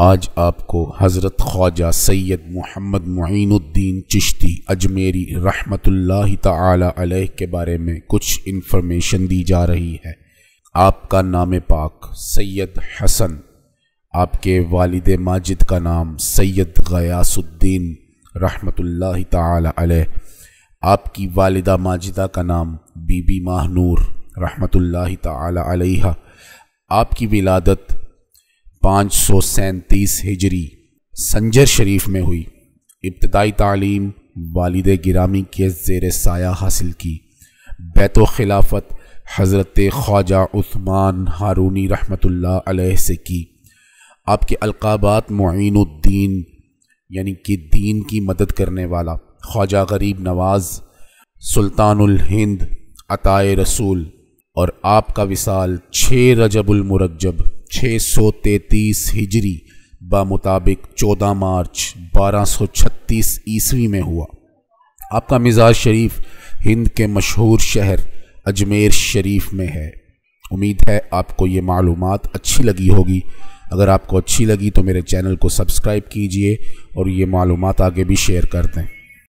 आज आपको हज़रत ख्वाजा सैयद मोहम्मद मुइनुद्दीन चिश्ती अजमेरी रहमतुल्लाह ताला अलैह के बारे में कुछ इन्फॉर्मेशन दी जा रही है आपका नाम पाक सैयद हसन आपके वालिद माजिद का नाम सैयद गयासुद्दीन रहमतुल्लाह ताला अलैह आपकी वालिदा माजिदा का नाम बीबी माहनूर रहमतुल्लाह ताला अलैहा आपकी विलादत पाँच सौ सैंतीस हिजरी संजर शरीफ में हुई इब्तदाई तालीम वालद गिरामी के जेर साया हासिल की बैत खिलाफत हज़रत ख्वाजा उस्मान हारूनी रहमतुल्लाह से की आपके अलकाबात मुइनुद्दीन यानी कि दीन की मदद करने वाला ख्वाजा गरीब नवाज सुल्तानुल हिंद अताए रसूल और आपका विसाल छः रजबुलमरजब छः सौ हिजरी बामुताबिक चौदह मार्च बारह सौ छत्तीस ईस्वी में हुआ आपका मिजाज शरीफ हिंद के मशहूर शहर अजमेर शरीफ में है उम्मीद है आपको ये मालूम अच्छी लगी होगी अगर आपको अच्छी लगी तो मेरे चैनल को सब्सक्राइब कीजिए और ये मालूम आगे भी शेयर कर दें